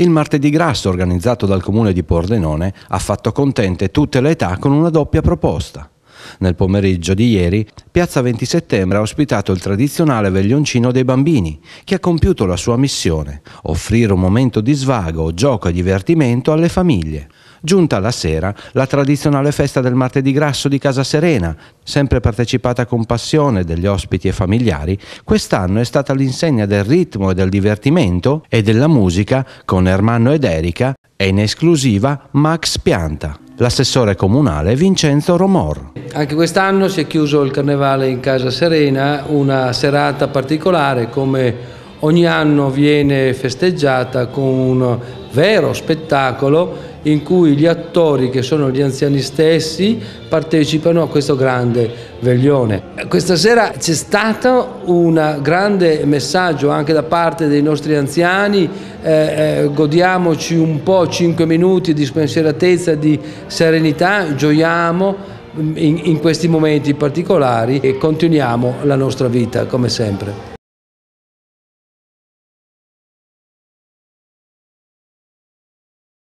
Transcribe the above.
Il martedì grasso organizzato dal comune di Pordenone ha fatto contente tutte le età con una doppia proposta. Nel pomeriggio di ieri, Piazza 20 Settembre ha ospitato il tradizionale veglioncino dei bambini, che ha compiuto la sua missione, offrire un momento di svago, gioco e divertimento alle famiglie. Giunta la sera, la tradizionale festa del martedì grasso di Casa Serena, sempre partecipata con passione degli ospiti e familiari, quest'anno è stata l'insegna del ritmo e del divertimento e della musica con Ermanno ed Erika e in esclusiva Max Pianta, l'assessore comunale Vincenzo Romor. Anche quest'anno si è chiuso il carnevale in Casa Serena, una serata particolare come ogni anno viene festeggiata con un vero spettacolo in cui gli attori che sono gli anziani stessi partecipano a questo grande veglione. Questa sera c'è stato un grande messaggio anche da parte dei nostri anziani, eh, eh godiamoci un po' 5 minuti di spensieratezza, di serenità, gioiamo in, in questi momenti particolari e continuiamo la nostra vita come sempre.